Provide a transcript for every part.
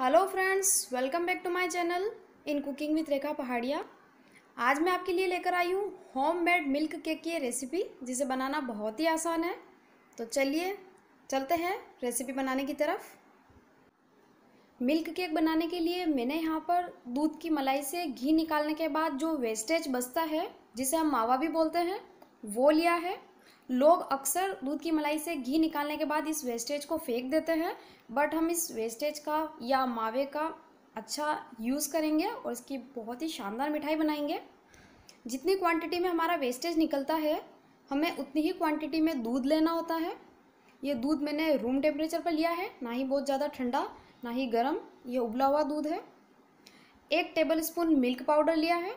hello friends welcome back to my channel in cooking with Rekha Pahadiya आज मैं आपके लिए लेकर आई हूँ होम मेड मिल्क केक की रेसिपी जिसे बनाना बहुत ही आसान है तो चलिए चलते हैं रेसिपी बनाने की तरफ मिल्क केक बनाने के लिए मैंने यहाँ पर दूध की मलाई से घी निकालने के बाद जो वेस्टेज बचता है जिसे हम मावा भी बोलते हैं वो लिया है लोग अक्सर दूध की मलाई से घी निकालने के बाद इस वेस्टेज को फेंक देते हैं बट हम इस वेस्टेज का या मावे का अच्छा यूज़ करेंगे और इसकी बहुत ही शानदार मिठाई बनाएंगे जितनी क्वांटिटी में हमारा वेस्टेज निकलता है हमें उतनी ही क्वांटिटी में दूध लेना होता है ये दूध मैंने रूम टेम्परेचर पर लिया है ना ही बहुत ज़्यादा ठंडा ना ही गर्म ये उबला हुआ दूध है एक टेबल स्पून मिल्क पाउडर लिया है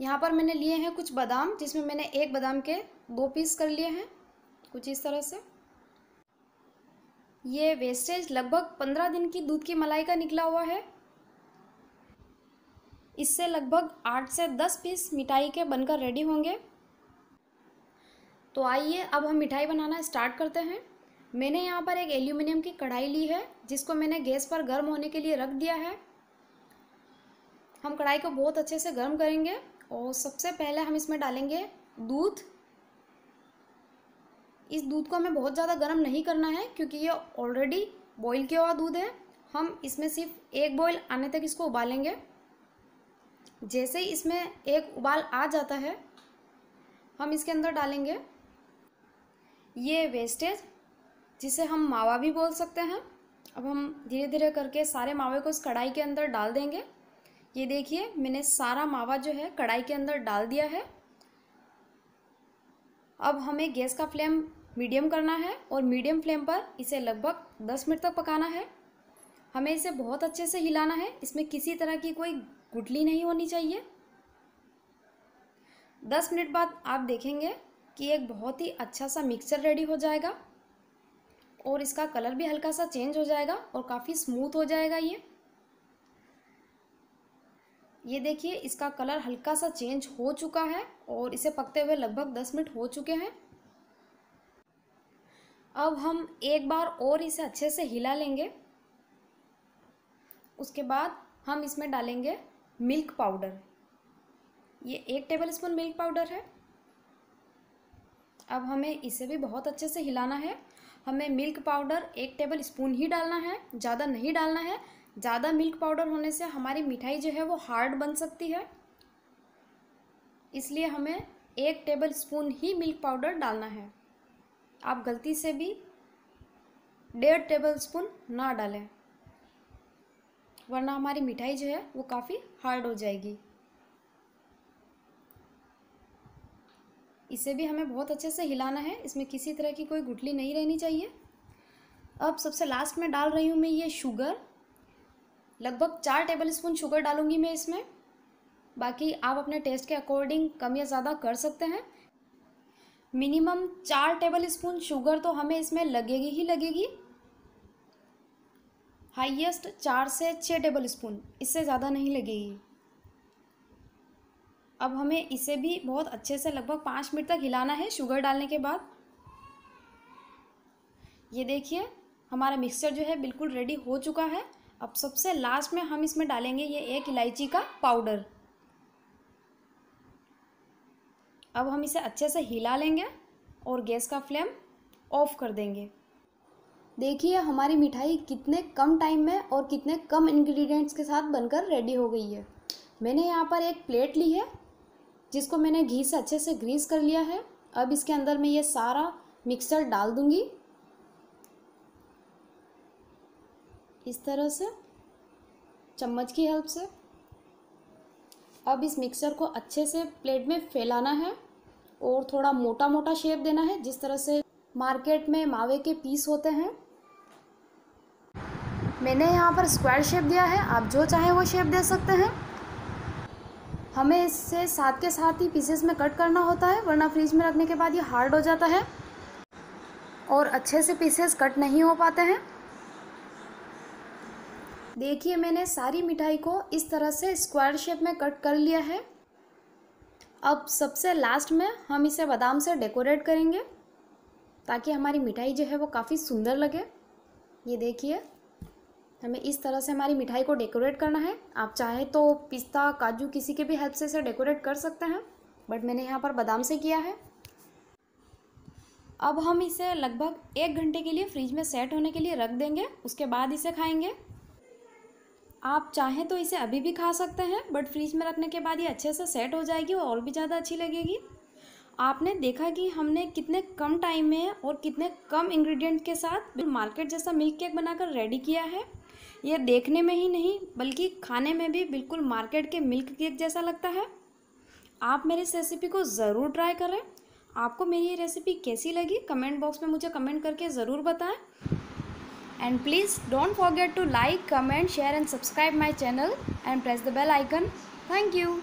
यहाँ पर मैंने लिए हैं कुछ बादाम जिसमें मैंने एक बादाम के दो पीस कर लिए हैं कुछ इस तरह से ये वेस्टेज लगभग पंद्रह दिन की दूध की मलाई का निकला हुआ है इससे लगभग आठ से दस पीस मिठाई के बनकर रेडी होंगे तो आइए अब हम मिठाई बनाना स्टार्ट करते हैं मैंने यहाँ पर एक एल्यूमिनियम की कढ़ाई ली है जिसको मैंने गैस पर गर्म होने के लिए रख दिया है हम कढ़ाई को बहुत अच्छे से गर्म करेंगे और सबसे पहले हम इसमें डालेंगे दूध इस दूध को हमें बहुत ज़्यादा गर्म नहीं करना है क्योंकि ये ऑलरेडी बॉईल किया हुआ दूध है हम इसमें सिर्फ एक बॉईल आने तक इसको उबालेंगे जैसे ही इसमें एक उबाल आ जाता है हम इसके अंदर डालेंगे ये वेस्टेज जिसे हम मावा भी बोल सकते हैं अब हम धीरे धीरे करके सारे मावे को इस कढ़ाई के अंदर डाल देंगे ये देखिए मैंने सारा मावा जो है कढ़ाई के अंदर डाल दिया है अब हमें गैस का फ्लेम मीडियम करना है और मीडियम फ्लेम पर इसे लगभग दस मिनट तक पकाना है हमें इसे बहुत अच्छे से हिलाना है इसमें किसी तरह की कोई गुटली नहीं होनी चाहिए दस मिनट बाद आप देखेंगे कि एक बहुत ही अच्छा सा मिक्सचर रेडी हो जाएगा और इसका कलर भी हल्का सा चेंज हो जाएगा और काफ़ी स्मूथ हो जाएगा ये ये देखिए इसका कलर हल्का सा चेंज हो चुका है और इसे पकते हुए लगभग दस मिनट हो चुके हैं अब हम एक बार और इसे अच्छे से हिला लेंगे उसके बाद हम इसमें डालेंगे मिल्क पाउडर ये एक टेबल स्पून मिल्क पाउडर है अब हमें इसे भी बहुत अच्छे से हिलाना है हमें मिल्क पाउडर एक टेबल स्पून ही डालना है ज़्यादा नहीं डालना है ज़्यादा मिल्क पाउडर होने से हमारी मिठाई जो है वो हार्ड बन सकती है इसलिए हमें एक टेबल स्पून ही मिल्क पाउडर डालना है आप गलती से भी डेढ़ टेबल स्पून ना डालें वरना हमारी मिठाई जो है वो काफ़ी हार्ड हो जाएगी इसे भी हमें बहुत अच्छे से हिलाना है इसमें किसी तरह की कोई गुठली नहीं रहनी चाहिए अब सबसे लास्ट में डाल रही हूँ मैं ये शुगर लगभग चार टेबल स्पून शुगर डालूंगी मैं इसमें बाकी आप अपने टेस्ट के अकॉर्डिंग कम या ज़्यादा कर सकते हैं मिनिमम चार टेबल स्पून शुगर तो हमें इसमें लगेगी ही लगेगी हाईएस्ट चार से छः टेबल स्पून इससे ज़्यादा नहीं लगेगी अब हमें इसे भी बहुत अच्छे से लगभग पाँच मिनट तक हिलाना है शुगर डालने के बाद ये देखिए हमारा मिक्सचर जो है बिल्कुल रेडी हो चुका है अब सबसे लास्ट में हम इसमें डालेंगे ये एक इलायची का पाउडर अब हम इसे अच्छे से हिला लेंगे और गैस का फ्लेम ऑफ कर देंगे देखिए हमारी मिठाई कितने कम टाइम में और कितने कम इंग्रेडिएंट्स के साथ बनकर रेडी हो गई है मैंने यहाँ पर एक प्लेट ली है जिसको मैंने घी से अच्छे से ग्रीस कर लिया है अब इसके अंदर मैं ये सारा मिक्सर डाल दूँगी इस तरह से चम्मच की हेल्प से अब इस मिक्सर को अच्छे से प्लेट में फैलाना है और थोड़ा मोटा मोटा शेप देना है जिस तरह से मार्केट में मावे के पीस होते हैं मैंने यहाँ पर स्क्वायर शेप दिया है आप जो चाहें वो शेप दे सकते हैं हमें इससे साथ के साथ ही पीसेस में कट करना होता है वरना फ्रिज में रखने के बाद ये हार्ड हो जाता है और अच्छे से पीसेस कट नहीं हो पाते हैं देखिए मैंने सारी मिठाई को इस तरह से स्क्वायर शेप में कट कर लिया है अब सबसे लास्ट में हम इसे बादाम से डेकोरेट करेंगे ताकि हमारी मिठाई जो है वो काफ़ी सुंदर लगे ये देखिए हमें इस तरह से हमारी मिठाई को डेकोरेट करना है आप चाहे तो पिस्ता काजू किसी के भी हेल्प से इसे डेकोरेट कर सकते हैं बट मैंने यहाँ पर बादाम से किया है अब हम इसे लगभग एक घंटे के लिए फ्रिज में सेट होने के लिए रख देंगे उसके बाद इसे खाएंगे आप चाहें तो इसे अभी भी खा सकते हैं बट फ्रिज में रखने के बाद ये अच्छे से सेट हो जाएगी और भी ज़्यादा अच्छी लगेगी आपने देखा कि हमने कितने कम टाइम में और कितने कम इंग्रेडिएंट के साथ मार्केट जैसा मिल्क केक बनाकर रेडी किया है यह देखने में ही नहीं बल्कि खाने में भी बिल्कुल मार्केट के मिल्क केक जैसा लगता है आप मेरी इस रेसिपी को ज़रूर ट्राई करें आपको मेरी ये रेसिपी कैसी लगी कमेंट बॉक्स में मुझे कमेंट करके ज़रूर बताएं and please don't forget to like comment share and subscribe my channel and press the bell icon thank you